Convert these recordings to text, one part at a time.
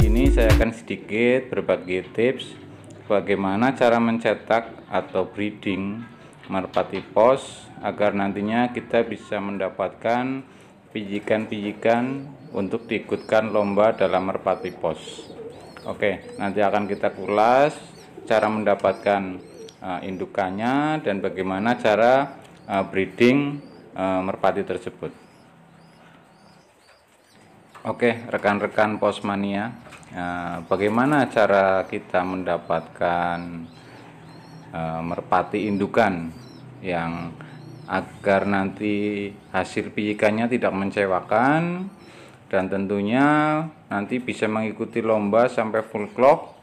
ini saya akan sedikit berbagi tips bagaimana cara mencetak atau breeding merpati pos agar nantinya kita bisa mendapatkan pijikan-pijikan untuk diikutkan lomba dalam merpati pos. Oke, nanti akan kita kulas cara mendapatkan uh, indukannya dan bagaimana cara uh, breeding uh, merpati tersebut. Oke, rekan-rekan posmania, Ya, bagaimana cara kita mendapatkan eh, merpati indukan yang agar nanti hasil pijikannya tidak mengecewakan dan tentunya nanti bisa mengikuti lomba sampai full clock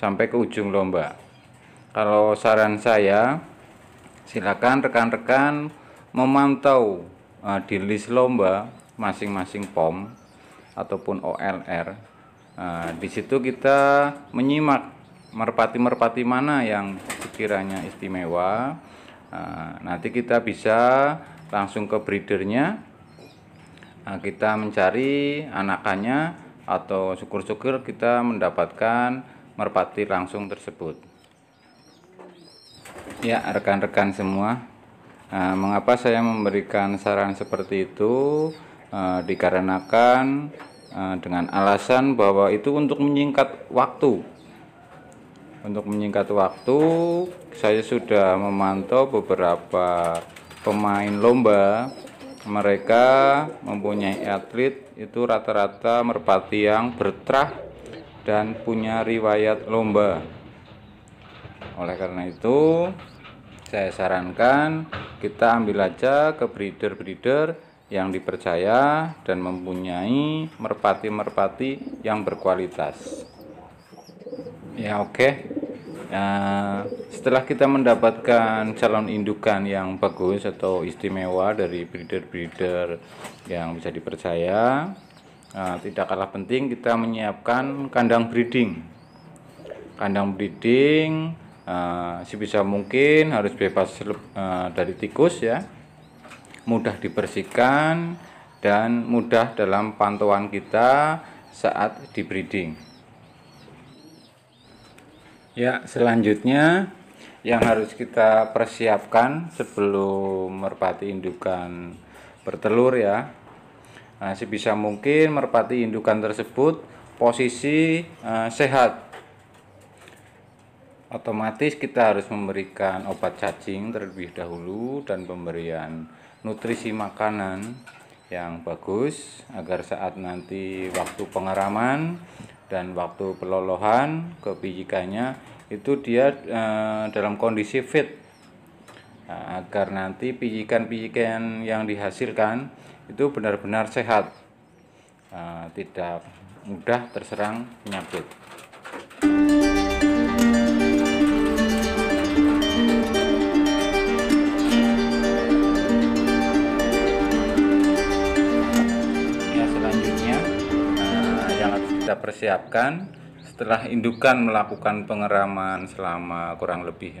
sampai ke ujung lomba. Kalau saran saya silakan rekan-rekan memantau uh, di list lomba masing-masing POM ataupun OLR Nah, di situ kita menyimak merpati-merpati mana yang sekiranya istimewa. Nah, nanti kita bisa langsung ke breedernya. Nah, kita mencari anakannya atau syukur-syukur kita mendapatkan merpati langsung tersebut. Ya, rekan-rekan semua, Nah, mengapa saya memberikan saran seperti itu? Nah, dikarenakan Eh, dengan alasan bahwa itu untuk menyingkat waktu. Untuk menyingkat waktu, saya sudah memantau beberapa pemain lomba. Mereka mempunyai atlet itu rata-rata merpati yang bertrah dan punya riwayat lomba. Oleh karena itu, saya sarankan kita ambil aja ke breeder-breeder yang dipercaya dan mempunyai merpati-merpati yang berkualitas. Ya oke. Okay. Ya, nah, setelah kita mendapatkan calon indukan yang bagus atau istimewa dari breeder-breeder yang bisa dipercaya, nah, tidak kalah penting kita menyiapkan kandang breeding. Kandang breeding uh, ya, sebisa mungkin harus bebas uh, dari tikus ya mudah dibersihkan dan mudah dalam pantauan kita saat di breeding. Ya, selanjutnya yang harus kita persiapkan sebelum merpati indukan bertelur ya. Nah, sebisa mungkin merpati indukan tersebut posisi eh, sehat. Otomatis kita harus memberikan obat cacing terlebih dahulu dan pemberian nutrisi makanan yang bagus agar saat nanti waktu pengeraman dan waktu pelolohan kebijikannya itu dia e, dalam kondisi fit nah, agar nanti pijikan-pijikan yang dihasilkan itu benar-benar sehat nah, tidak mudah terserang penyakit. persiapkan setelah indukan melakukan pengeraman selama kurang lebih 16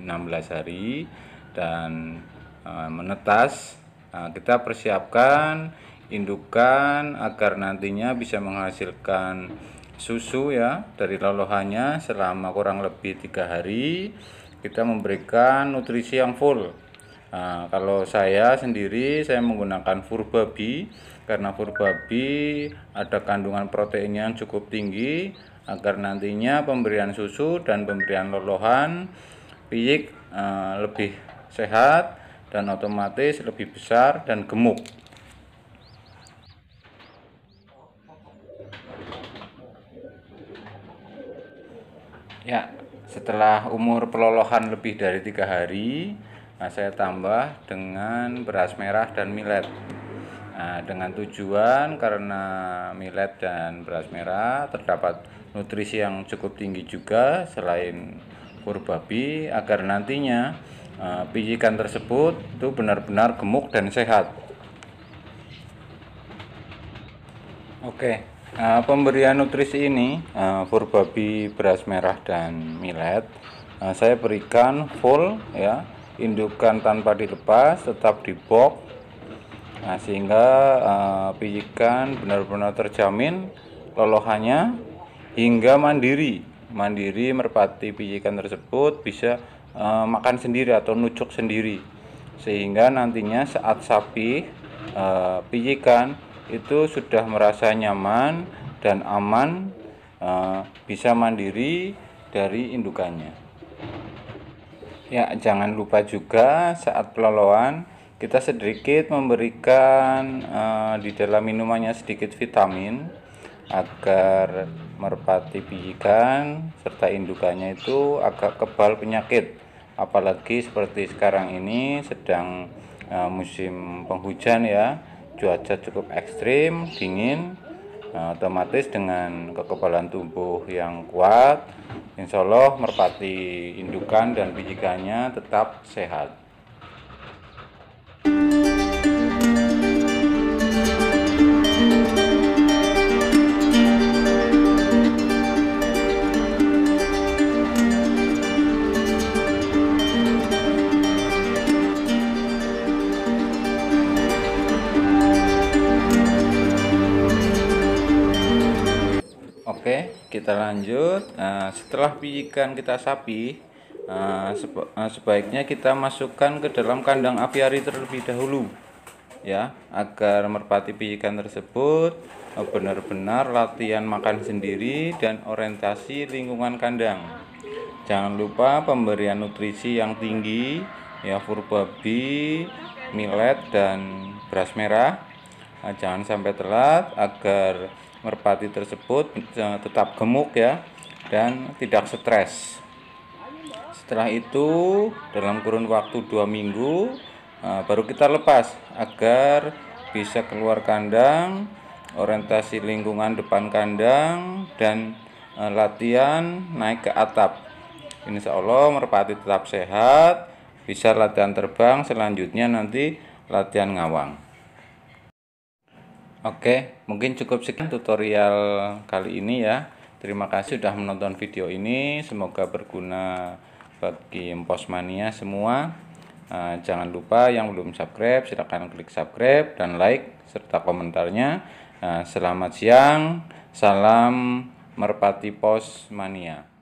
hari dan e, menetas eh, kita persiapkan indukan agar nantinya bisa menghasilkan susu ya dari lolohannya selama kurang lebih tiga hari kita memberikan nutrisi yang full Nah, kalau saya sendiri saya menggunakan fur furbabi karena fur furbabi ada kandungan protein yang cukup tinggi agar nantinya pemberian susu dan pemberian lolohan piyik eh, lebih sehat dan otomatis lebih besar dan gemuk. Ya, setelah umur pelolohan lebih dari tiga hari, Nah, saya tambah dengan beras merah dan millet. Nah, dengan tujuan karena millet dan beras merah terdapat nutrisi yang cukup tinggi juga selain kur babi agar nantinya uh, eh, pijikan tersebut itu benar-benar gemuk dan sehat. Oke, uh, pemberian nutrisi ini uh, kur babi beras merah dan millet uh, saya berikan full ya indukan tanpa dilepas tetap di box nah sehingga uh, pijikan benar-benar terjamin lolohannya hingga mandiri mandiri merpati pijikan tersebut bisa uh, makan sendiri atau nucuk sendiri sehingga nantinya saat sapi uh, pijikan itu sudah merasa nyaman dan aman uh, bisa mandiri dari indukannya Ya, jangan lupa juga saat peloloan kita sedikit memberikan uh, di dalam minumannya sedikit vitamin agar merpati bijikan serta indukannya itu agak kebal penyakit. Apalagi seperti sekarang ini sedang uh, musim penghujan ya, cuaca cukup ekstrim, dingin, Nah, otomatis dengan kekebalan tubuh yang kuat, insya Allah merpati indukan dan bijikannya tetap sehat. kita lanjut nah, setelah pijikan kita sapi nah, nah, sebaiknya kita masukkan ke dalam kandang aviari terlebih dahulu ya agar merpati pijikan tersebut benar-benar latihan makan sendiri dan orientasi lingkungan kandang jangan lupa pemberian nutrisi yang tinggi ya furbabi millet dan beras merah nah, jangan sampai telat agar merpati tersebut eh, tetap gemuk ya dan tidak stres. Setelah itu dalam kurun waktu dua minggu eh, baru kita lepas agar bisa keluar kandang, orientasi lingkungan depan kandang dan eh, latihan naik ke atap. Insya Allah merpati tetap sehat, bisa latihan terbang selanjutnya nanti latihan ngawang. Oke, mungkin cukup sekian tutorial kali ini ya. Terima kasih sudah menonton video ini. Semoga berguna bagi Posmania semua. Eh, jangan lupa yang belum subscribe, silahkan klik subscribe dan like serta komentarnya. Eh, selamat siang, salam Merpati Posmania.